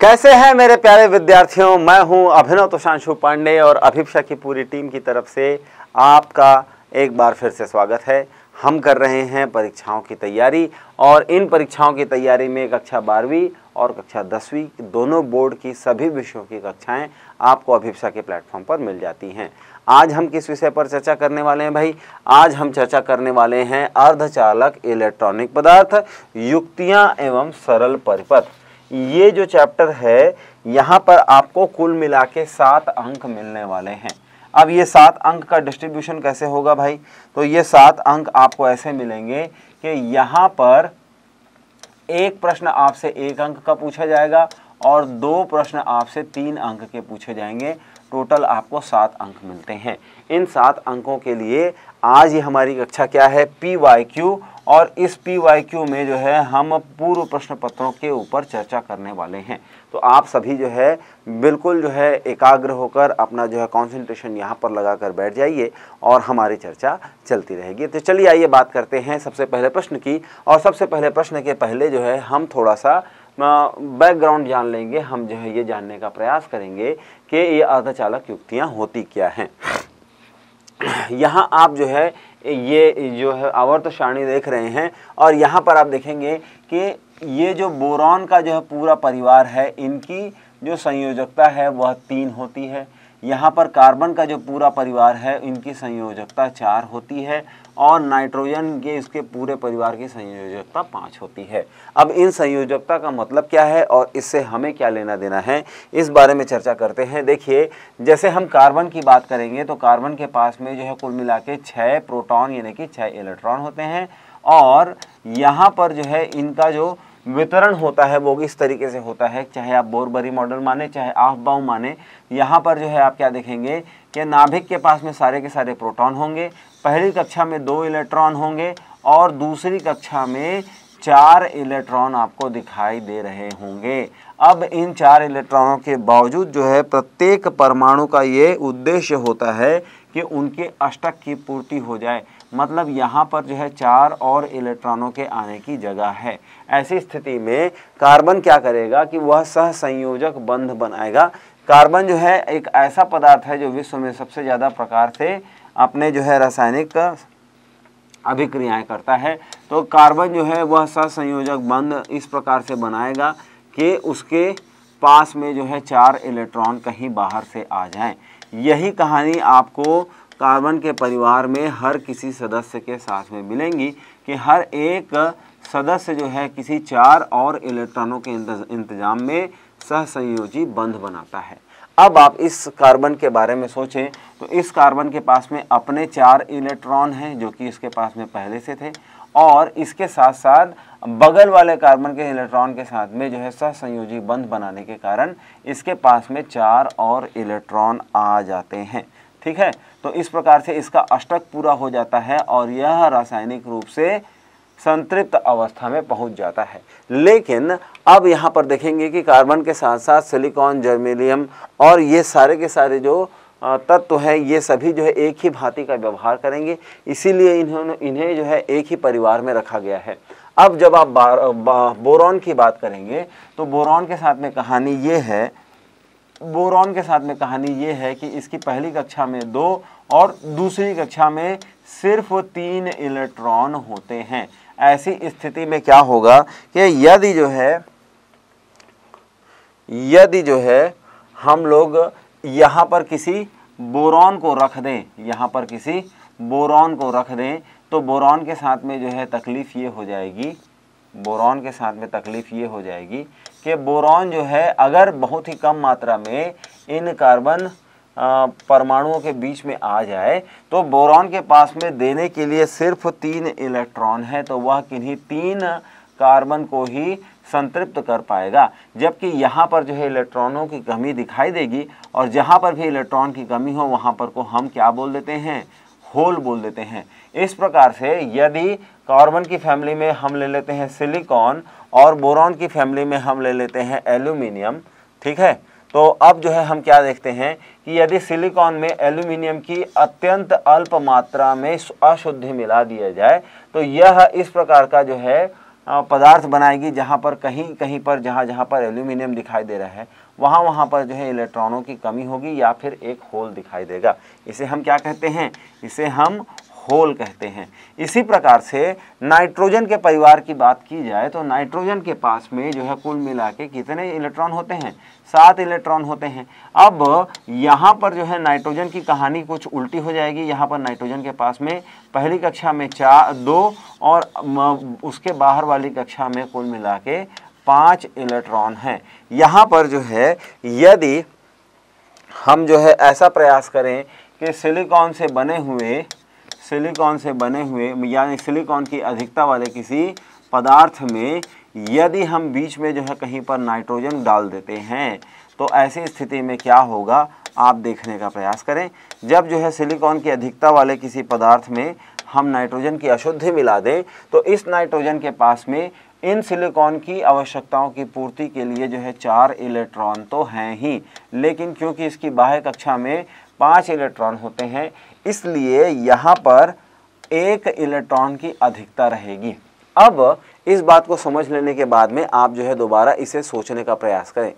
कैसे हैं मेरे प्यारे विद्यार्थियों मैं हूं अभिनव तुषांशु पांडे और अभिपा की पूरी टीम की तरफ से आपका एक बार फिर से स्वागत है हम कर रहे हैं परीक्षाओं की तैयारी और इन परीक्षाओं की तैयारी में कक्षा बारहवीं और कक्षा दसवीं दोनों बोर्ड की सभी विषयों की कक्षाएं आपको अभिप्सा के प्लेटफॉर्म पर मिल जाती हैं आज हम किस विषय पर चर्चा करने वाले हैं भाई आज हम चर्चा करने वाले हैं अर्धचालक इलेक्ट्रॉनिक पदार्थ युक्तियाँ एवं सरल परिपथ ये जो चैप्टर है यहाँ पर आपको कुल मिला के सात अंक मिलने वाले हैं अब ये सात अंक का डिस्ट्रीब्यूशन कैसे होगा भाई तो ये सात अंक आपको ऐसे मिलेंगे कि यहाँ पर एक प्रश्न आपसे एक अंक का पूछा जाएगा और दो प्रश्न आपसे तीन अंक के पूछे जाएंगे टोटल आपको सात अंक मिलते हैं इन सात अंकों के लिए आज ये हमारी कक्षा क्या है पी वाई क्यू और इस पी वाई क्यू में जो है हम पूर्व प्रश्न पत्रों के ऊपर चर्चा करने वाले हैं तो आप सभी जो है बिल्कुल जो है एकाग्र होकर अपना जो है कंसंट्रेशन यहाँ पर लगा कर बैठ जाइए और हमारी चर्चा चलती रहेगी तो चलिए आइए बात करते हैं सबसे पहले प्रश्न की और सबसे पहले प्रश्न के पहले जो है हम थोड़ा सा बैकग्राउंड जान लेंगे हम जो है ये जानने का प्रयास करेंगे कि ये अर्धचालक युक्तियाँ होती क्या हैं यहाँ आप जो है ये जो है आवर्त सारणी देख रहे हैं और यहाँ पर आप देखेंगे कि ये जो बोरॉन का जो है पूरा परिवार है इनकी जो संयोजकता है वह तीन होती है यहाँ पर कार्बन का जो पूरा परिवार है इनकी संयोजकता चार होती है और नाइट्रोजन के इसके पूरे परिवार की संयोजकता पाँच होती है अब इन संयोजकता का मतलब क्या है और इससे हमें क्या लेना देना है इस बारे में चर्चा करते हैं देखिए जैसे हम कार्बन की बात करेंगे तो कार्बन के पास में जो है कुल मिला के छः प्रोटॉन यानी कि छः इलेक्ट्रॉन होते हैं और यहाँ पर जो है इनका जो वितरण होता है वो इस तरीके से होता है चाहे आप बोरबरी मॉडल माने चाहे आफ बाऊ माने यहाँ पर जो है आप क्या देखेंगे कि नाभिक के पास में सारे के सारे प्रोटॉन होंगे पहली कक्षा में दो इलेक्ट्रॉन होंगे और दूसरी कक्षा में चार इलेक्ट्रॉन आपको दिखाई दे रहे होंगे अब इन चार इलेक्ट्रॉनों के बावजूद जो है प्रत्येक परमाणु का ये उद्देश्य होता है कि उनके अष्टक की पूर्ति हो जाए मतलब यहाँ पर जो है चार और इलेक्ट्रॉनों के आने की जगह है ऐसी स्थिति में कार्बन क्या करेगा कि वह सहसंयोजक बंध बनाएगा कार्बन जो है एक ऐसा पदार्थ है जो विश्व में सबसे ज़्यादा प्रकार से अपने जो है रासायनिक अभिक्रियाएं करता है तो कार्बन जो है वह सहसंयोजक बंध इस प्रकार से बनाएगा कि उसके पास में जो है चार इलेक्ट्रॉन कहीं बाहर से आ जाएं यही कहानी आपको कार्बन के परिवार में हर किसी सदस्य के साथ में मिलेंगी कि हर एक सदस्य जो है किसी चार और इलेक्ट्रॉनों के इंतजाम में सहसंयोजी बंध बनाता है अब आप इस कार्बन के बारे में सोचें तो इस कार्बन के पास में अपने चार इलेक्ट्रॉन हैं जो कि इसके पास में पहले से थे और इसके साथ साथ बगल वाले कार्बन के इलेक्ट्रॉन के साथ में जो है सहसंयोजी बंध बनाने के कारण इसके पास में चार और इलेक्ट्रॉन आ जाते हैं ठीक है तो इस प्रकार से इसका अष्टक पूरा हो जाता है और यह रासायनिक रूप से संतृप्त अवस्था में पहुंच जाता है लेकिन अब यहाँ पर देखेंगे कि कार्बन के साथ साथ सिलिकॉन जर्मेलियम और ये सारे के सारे जो तत्व हैं ये सभी जो है एक ही भांति का व्यवहार करेंगे इसीलिए इन्होंने इन्हें जो है एक ही परिवार में रखा गया है अब जब आप बोरॉन की बात करेंगे तो बोरॉन के साथ में कहानी ये है बोरॉन के साथ में कहानी ये है कि इसकी पहली कक्षा में दो और दूसरी कक्षा में सिर्फ तीन इलेक्ट्रॉन होते हैं ऐसी स्थिति में क्या होगा कि यदि जो है यदि जो है हम लोग यहाँ पर किसी बोरॉन को रख दें यहाँ पर किसी बोरॉन को रख दें तो बोरॉन के साथ में जो है तकलीफ़ ये हो जाएगी बोरॉन के साथ में तकलीफ़ ये हो जाएगी कि बोरॉन जो है अगर बहुत ही कम मात्रा में इन कार्बन परमाणुओं के बीच में आ जाए तो बोरॉन के पास में देने के लिए सिर्फ तीन इलेक्ट्रॉन है तो वह किन्हीं तीन कार्बन को ही संतृप्त कर पाएगा जबकि यहाँ पर जो है इलेक्ट्रॉनों की कमी दिखाई देगी और जहाँ पर भी इलेक्ट्रॉन की कमी हो वहाँ पर को हम क्या बोल देते हैं होल बोल देते हैं इस प्रकार से यदि कार्बन की फैमिली में हम ले लेते हैं सिलिकॉन और बोरॉन की फैमिली में हम ले लेते हैं एल्यूमिनियम ठीक है तो अब जो है हम क्या देखते हैं कि यदि सिलिकॉन में एल्यूमिनियम की अत्यंत अल्प मात्रा में अशुद्धि मिला दिया जाए तो यह इस प्रकार का जो है पदार्थ बनाएगी जहाँ पर कहीं कहीं पर जहाँ जहाँ पर एल्यूमिनियम दिखाई दे रहा है वहाँ वहाँ पर जो है इलेक्ट्रॉनों की कमी होगी या फिर एक होल दिखाई देगा इसे हम क्या कहते हैं इसे हम होल कहते हैं इसी प्रकार से नाइट्रोजन के परिवार की बात की जाए तो नाइट्रोजन के पास में जो है कुल मिला के कितने इलेक्ट्रॉन होते हैं सात इलेक्ट्रॉन होते हैं अब यहाँ पर जो है नाइट्रोजन की कहानी कुछ उल्टी हो जाएगी यहाँ पर नाइट्रोजन के पास में पहली कक्षा में चार दो और उसके बाहर वाली कक्षा में कुल मिला के पाँच इलेक्ट्रॉन हैं यहाँ पर जो है यदि हम जो है ऐसा प्रयास करें कि सिलिकॉन से बने हुए सिलिकॉन से बने हुए यानी सिलिकॉन की अधिकता वाले किसी पदार्थ में यदि हम बीच में जो है कहीं पर नाइट्रोजन डाल देते हैं तो ऐसी स्थिति में क्या होगा आप देखने का प्रयास करें जब जो है सिलिकॉन की अधिकता वाले किसी पदार्थ में हम नाइट्रोजन की अशुद्धि मिला दें तो इस नाइट्रोजन के पास में इन सिलिकॉन की आवश्यकताओं की पूर्ति के लिए जो है चार इलेक्ट्रॉन तो हैं ही लेकिन क्योंकि इसकी बाह्य कक्षा में पाँच इलेक्ट्रॉन होते हैं इसलिए यहाँ पर एक इलेक्ट्रॉन की अधिकता रहेगी अब इस बात को समझ लेने के बाद में आप जो है दोबारा इसे सोचने का प्रयास करें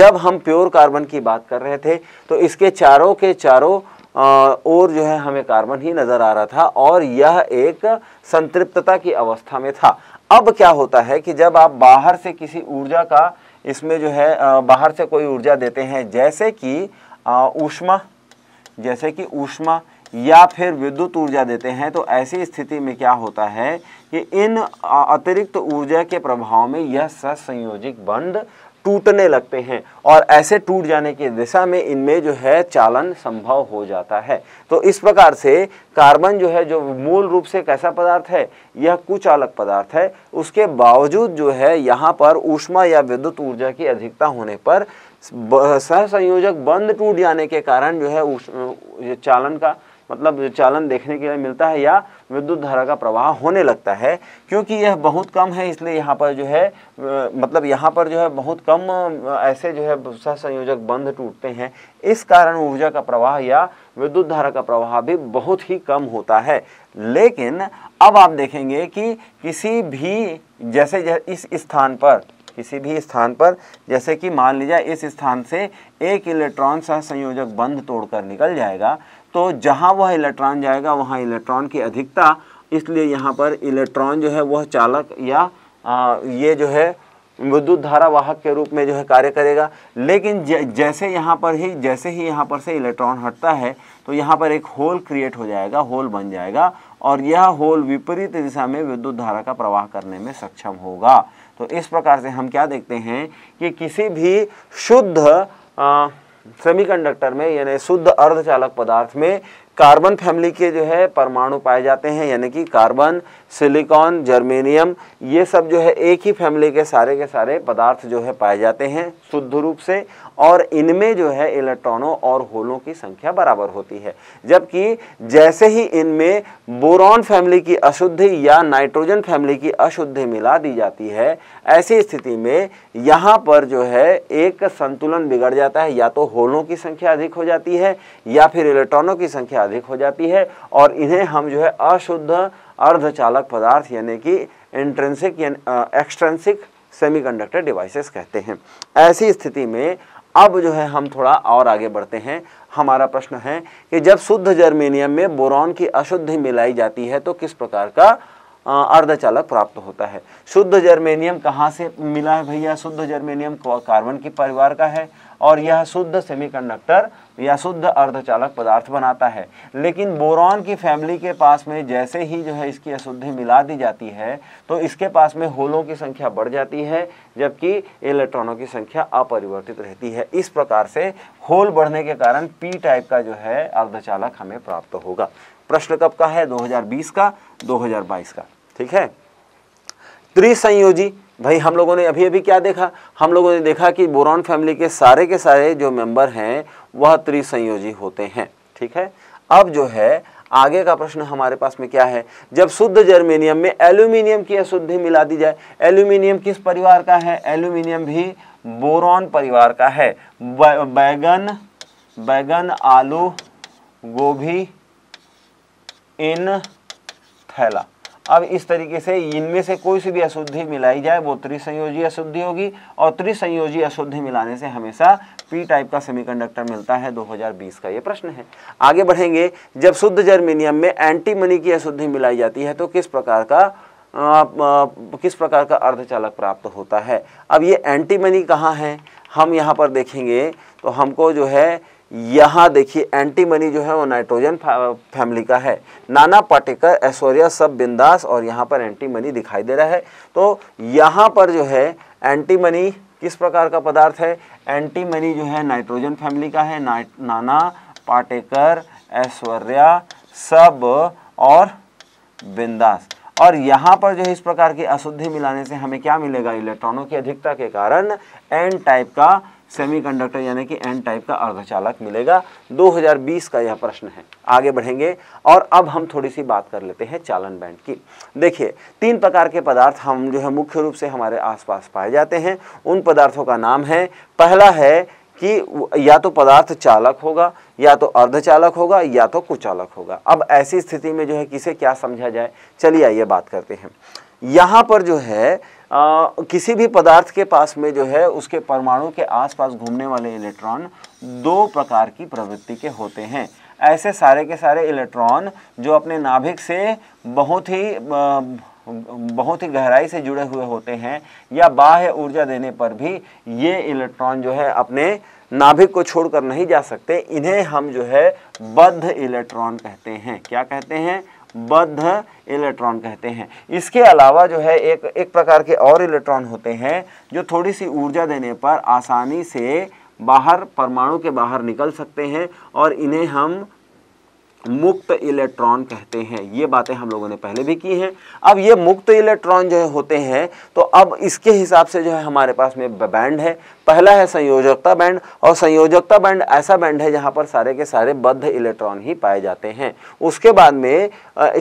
जब हम प्योर कार्बन की बात कर रहे थे तो इसके चारों के चारों और जो है हमें कार्बन ही नज़र आ रहा था और यह एक संतृप्तता की अवस्था में था अब क्या होता है कि जब आप बाहर से किसी ऊर्जा का इसमें जो है बाहर से कोई ऊर्जा देते हैं जैसे कि ऊष्मा जैसे कि ऊष्मा या फिर विद्युत ऊर्जा देते हैं तो ऐसी स्थिति में क्या होता है कि इन अतिरिक्त ऊर्जा के प्रभाव में यह ससंयोजिक बंध टूटने लगते हैं और ऐसे टूट जाने की दिशा में इनमें जो है चालन संभव हो जाता है तो इस प्रकार से कार्बन जो है जो मूल रूप से कैसा पदार्थ है यह कुचालक पदार्थ है उसके बावजूद जो है यहाँ पर ऊष्मा या विद्युत ऊर्जा की अधिकता होने पर सह संयोजक बंद टूट जाने के कारण जो है उस चालन का मतलब चालन देखने के लिए मिलता है या विद्युत धारा का प्रवाह होने लगता है क्योंकि यह बहुत कम है इसलिए यहाँ पर जो है मतलब यहाँ पर जो है बहुत कम ऐसे जो है सहसंयोजक बंद टूटते हैं इस कारण ऊर्जा का प्रवाह या विद्युत धारा का प्रवाह भी बहुत ही कम होता है लेकिन अब आप देखेंगे कि किसी भी जैसे, जैसे इस स्थान पर किसी भी स्थान पर जैसे कि मान लीजिए इस स्थान से एक इलेक्ट्रॉन सह संयोजक बंध तोड़कर निकल जाएगा तो जहाँ वह इलेक्ट्रॉन जाएगा वहाँ इलेक्ट्रॉन की अधिकता इसलिए यहाँ पर इलेक्ट्रॉन जो है वह चालक या आ, ये जो है विद्युत धारा वाहक के रूप में जो है कार्य करेगा लेकिन जैसे यहाँ पर ही जैसे ही यहाँ पर से इलेक्ट्रॉन हटता है तो यहाँ पर एक होल क्रिएट हो जाएगा होल बन जाएगा और यह होल विपरीत दिशा में विद्युत धारा का प्रवाह करने में सक्षम होगा तो इस प्रकार से हम क्या देखते हैं कि किसी भी शुद्ध सेमीकंडक्टर में यानी शुद्ध अर्धचालक पदार्थ में कार्बन फैमिली के जो है परमाणु पाए जाते हैं यानी कि कार्बन सिलिकॉन जर्मेनियम ये सब जो है एक ही फैमिली के सारे के सारे पदार्थ जो है पाए जाते हैं शुद्ध रूप से और इनमें जो है इलेक्ट्रॉनों और होलों की संख्या बराबर होती है जबकि जैसे ही इनमें बोरॉन फैमिली की अशुद्धि या नाइट्रोजन फैमिली की अशुद्धि मिला दी जाती है ऐसी स्थिति में यहाँ पर जो है एक संतुलन बिगड़ जाता है या तो होलों की संख्या अधिक हो जाती है या फिर इलेक्ट्रॉनों की संख्या अधिक हो जाती है और इन्हें हम जो है अशुद्ध अर्धचालक पदार्थ यानी कि इंट्रेंसिक एक्सट्रेंसिक सेमीकंडक्टर डिवाइसेस कहते हैं ऐसी स्थिति में अब जो है हम थोड़ा और आगे बढ़ते हैं हमारा प्रश्न है कि जब शुद्ध जर्मेनियम में बोरॉन की अशुद्धि मिलाई जाती है तो किस प्रकार का अर्धचालक प्राप्त होता है शुद्ध जर्मेनियम कहाँ से मिला है भैया शुद्ध जर्मेनियम कार्बन की परिवार का है और यह शुद्ध सेमीकंडक्टर या शुद्ध अर्धचालक पदार्थ बनाता है लेकिन बोरॉन की फैमिली के पास में जैसे ही जो है इसकी अशुद्धि मिला दी जाती है तो इसके पास में होलों की संख्या बढ़ जाती है जबकि इलेक्ट्रॉनों की संख्या अपरिवर्तित रहती है इस प्रकार से होल बढ़ने के कारण पी टाइप का जो है अर्धचालक हमें प्राप्त होगा प्रश्न कब का है दो का दो का ठीक है त्रिसंयोजी भाई हम लोगों ने अभी अभी क्या देखा हम लोगों ने देखा कि बोरॉन फैमिली के सारे के सारे जो मेंबर हैं वह त्रिसंयोजी होते हैं ठीक है अब जो है आगे का प्रश्न हमारे पास में क्या है जब शुद्ध जर्मेनियम में एल्यूमिनियम की अशुद्धि मिला दी जाए एल्यूमिनियम किस परिवार का है एल्यूमिनियम भी बोरॉन परिवार का है बैगन बैगन आलू गोभी इन थैला अब इस तरीके से इनमें से कोई सी भी अशुद्धि मिलाई जाए वो त्रिसंयोजी अशुद्धि होगी और त्रिसंयोजी अशुद्धि मिलाने से हमेशा पी टाइप का सेमीकंडक्टर मिलता है 2020 का ये प्रश्न है आगे बढ़ेंगे जब शुद्ध जर्मेनियम में एंटीमनी की अशुद्धि मिलाई जाती है तो किस प्रकार का आ, आ, किस प्रकार का अर्धचालक प्राप्त होता है अब ये एंटीमनी कहाँ है हम यहाँ पर देखेंगे तो हमको जो है यहाँ देखिए एंटीमनी जो है वो नाइट्रोजन फैमिली का है नाना पाटेकर ऐश्वर्या सब बिंदास और यहाँ पर एंटीमनी दिखाई दे रहा है तो यहाँ पर जो है एंटीमनी किस प्रकार का पदार्थ है एंटीमनी जो है नाइट्रोजन फैमिली का है ना, नाना पाटेकर ऐश्वर्या सब और बिंदास और यहाँ पर जो है इस प्रकार की अशुद्धि मिलाने से हमें क्या मिलेगा इलेक्ट्रॉनों की अधिकता के कारण एन टाइप का सेमीकंडक्टर यानी कि एन टाइप का अर्धचालक मिलेगा 2020 का यह प्रश्न है आगे बढ़ेंगे और अब हम थोड़ी सी बात कर लेते हैं चालन बैंड की देखिए तीन प्रकार के पदार्थ हम जो है मुख्य रूप से हमारे आसपास पाए जाते हैं उन पदार्थों का नाम है पहला है कि या तो पदार्थ चालक होगा या तो अर्धचालक होगा या तो कुचालक होगा अब ऐसी स्थिति में जो है किसे क्या समझा जाए चलिए आइए बात करते हैं यहाँ पर जो है आ, किसी भी पदार्थ के पास में जो है उसके परमाणु के आसपास घूमने वाले इलेक्ट्रॉन दो प्रकार की प्रवृत्ति के होते हैं ऐसे सारे के सारे इलेक्ट्रॉन जो अपने नाभिक से बहुत ही बहुत ही गहराई से जुड़े हुए होते हैं या बाह्य ऊर्जा देने पर भी ये इलेक्ट्रॉन जो है अपने नाभिक को छोड़कर नहीं जा सकते इन्हें हम जो है बद्ध इलेक्ट्रॉन कहते हैं क्या कहते हैं बद्ध इलेक्ट्रॉन कहते हैं इसके अलावा जो है एक एक प्रकार के और इलेक्ट्रॉन होते हैं जो थोड़ी सी ऊर्जा देने पर आसानी से बाहर परमाणु के बाहर निकल सकते हैं और इन्हें हम मुक्त इलेक्ट्रॉन कहते हैं ये बातें हम लोगों ने पहले भी की हैं अब ये मुक्त इलेक्ट्रॉन जो है होते हैं तो अब इसके हिसाब से जो है हमारे पास में बैंड है पहला है संयोजकता बैंड और संयोजकता बैंड ऐसा बैंड है जहाँ पर सारे के सारे बद्ध इलेक्ट्रॉन ही पाए जाते हैं उसके बाद में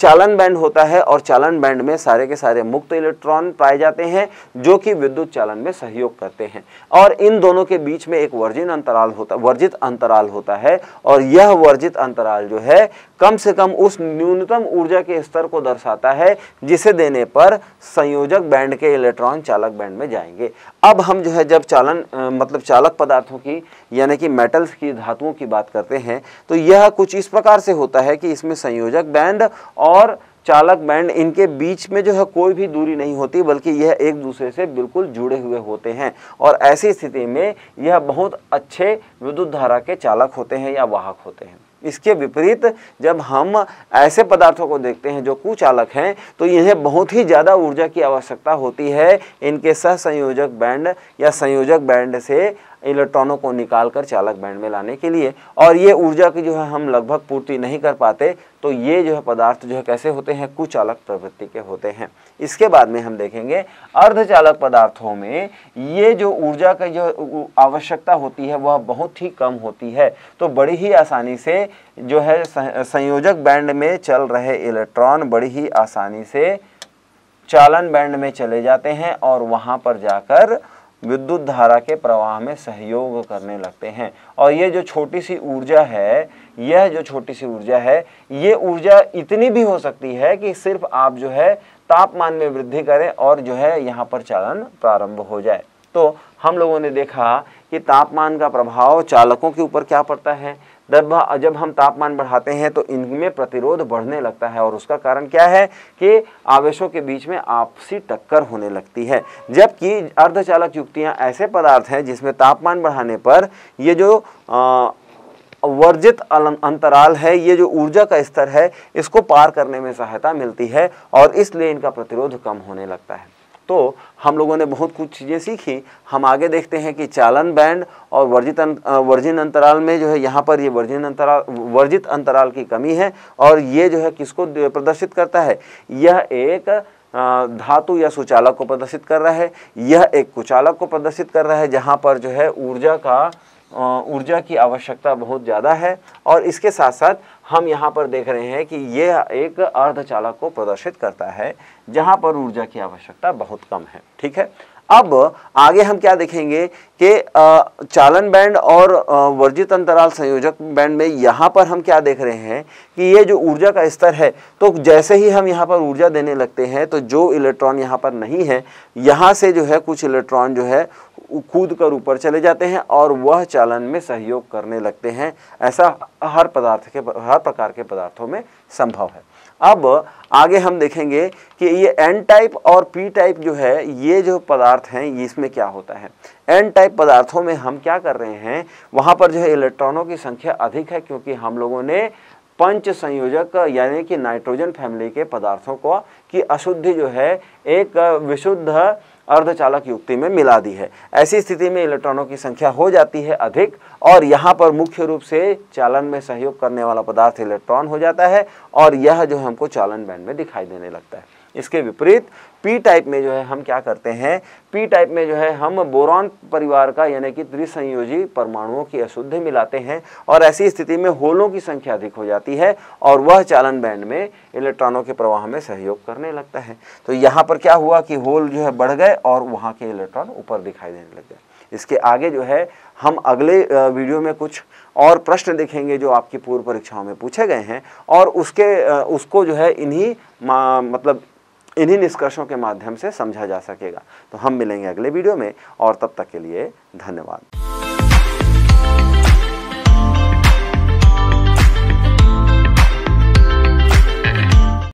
चालन बैंड होता है और चालन बैंड में सारे के सारे मुक्त इलेक्ट्रॉन पाए जाते हैं जो कि विद्युत चालन में सहयोग करते हैं और इन दोनों के बीच में एक वर्जित अंतराल होता वर्जित अंतराल होता है और यह वर्जित अंतराल जो है कम से कम उस न्यूनतम ऊर्जा के स्तर को दर्शाता है जिसे देने पर संयोजक बैंड के इलेक्ट्रॉन चालक बैंड में जाएंगे अब हम जो है जब चालन मतलब चालक पदार्थों की यानी कि मेटल्स की धातुओं की बात करते हैं तो यह कुछ इस प्रकार से होता है कि इसमें संयोजक बैंड और चालक बैंड इनके बीच में जो है कोई भी दूरी नहीं होती बल्कि यह एक दूसरे से बिल्कुल जुड़े हुए होते हैं और ऐसी स्थिति में यह बहुत अच्छे विद्युत धारा के चालक होते हैं या वाहक होते हैं इसके विपरीत जब हम ऐसे पदार्थों को देखते हैं जो कुचालक हैं तो इन्हें बहुत ही ज़्यादा ऊर्जा की आवश्यकता होती है इनके संयोजक बैंड या संयोजक बैंड से इलेक्ट्रॉनों को निकाल कर चालक बैंड में लाने के लिए और ये ऊर्जा की जो है हम लगभग पूर्ति नहीं कर पाते तो ये जो है पदार्थ जो है कैसे होते हैं कुचालक प्रवृत्ति के होते हैं इसके बाद में हम देखेंगे अर्धचालक पदार्थों में ये जो ऊर्जा का जो आवश्यकता होती है वह बहुत ही कम होती है तो बड़ी ही आसानी से जो है संयोजक बैंड में चल रहे इलेक्ट्रॉन बड़ी ही आसानी से चालन बैंड में चले जाते हैं और वहाँ पर जाकर विद्युत धारा के प्रवाह में सहयोग करने लगते हैं और ये जो छोटी सी ऊर्जा है यह जो छोटी सी ऊर्जा है ये ऊर्जा इतनी भी हो सकती है कि सिर्फ आप जो है तापमान में वृद्धि करें और जो है यहाँ पर चालन प्रारंभ हो जाए तो हम लोगों ने देखा कि तापमान का प्रभाव चालकों के ऊपर क्या पड़ता है जब हम तापमान बढ़ाते हैं तो इनमें प्रतिरोध बढ़ने लगता है और उसका कारण क्या है कि आवेशों के बीच में आपसी टक्कर होने लगती है जबकि अर्धचालक युक्तियाँ ऐसे पदार्थ हैं जिसमें तापमान बढ़ाने पर ये जो आ, वर्जित अंतराल है ये जो ऊर्जा का स्तर है इसको पार करने में सहायता मिलती है और इसलिए इनका प्रतिरोध कम होने लगता है तो हम लोगों ने बहुत कुछ चीज़ें सीखी हम आगे देखते हैं कि चालन बैंड और वर्जित अं- अं- वर्जिन अंतराल में जो है यहाँ पर ये वर्जिन अंतराल वर्जित अंतराल की कमी है और ये जो है किसको प्रदर्शित करता है यह एक धातु या सुचालक को प्रदर्शित कर रहा है यह एक कुचालक को प्रदर्शित कर रहा है जहाँ पर जो है ऊर्जा का ऊर्जा की आवश्यकता बहुत ज़्यादा है और इसके साथ साथ हम यहाँ पर देख रहे हैं कि यह एक अर्धचालक को प्रदर्शित करता है जहाँ पर ऊर्जा की आवश्यकता बहुत कम है ठीक है अब आगे हम क्या देखेंगे कि चालन बैंड और वर्जित अंतराल संयोजक बैंड में यहाँ पर हम क्या देख रहे हैं कि ये जो ऊर्जा का स्तर है तो जैसे ही हम यहाँ पर ऊर्जा देने लगते हैं तो जो इलेक्ट्रॉन यहाँ पर नहीं है यहाँ से जो है कुछ इलेक्ट्रॉन जो है कूद कर ऊपर चले जाते हैं और वह चालन में सहयोग करने लगते हैं ऐसा हर पदार्थ के हर प्रकार के पदार्थों में संभव है अब आगे हम देखेंगे कि ये एन टाइप और पी टाइप जो है ये जो पदार्थ हैं ये इसमें क्या होता है एन टाइप पदार्थों में हम क्या कर रहे हैं वहाँ पर जो है इलेक्ट्रॉनों की संख्या अधिक है क्योंकि हम लोगों ने पंच संयोजक यानी कि नाइट्रोजन फैमिली के पदार्थों को की अशुद्धि जो है एक विशुद्ध अर्धचालक युक्ति में मिला दी है ऐसी स्थिति में इलेक्ट्रॉनों की संख्या हो जाती है अधिक और यहाँ पर मुख्य रूप से चालन में सहयोग करने वाला पदार्थ इलेक्ट्रॉन हो जाता है और यह जो हमको चालन बैंड में दिखाई देने लगता है इसके विपरीत पी टाइप में जो है हम क्या करते हैं पी टाइप में जो है हम बोरॉन परिवार का यानी कि त्रिसंयोजी परमाणुओं की अशुद्धि मिलाते हैं और ऐसी स्थिति में होलों की संख्या अधिक हो जाती है और वह चालन बैंड में इलेक्ट्रॉनों के प्रवाह में सहयोग करने लगता है तो यहाँ पर क्या हुआ कि होल जो है बढ़ गए और वहाँ के इलेक्ट्रॉन ऊपर दिखाई देने लग गए इसके आगे जो है हम अगले वीडियो में कुछ और प्रश्न देखेंगे जो आपकी पूर्व परीक्षाओं में पूछे गए हैं और उसके उसको जो है इन्हीं मतलब इन्हीं निष्कर्षों के माध्यम से समझा जा सकेगा तो हम मिलेंगे अगले वीडियो में और तब तक के लिए धन्यवाद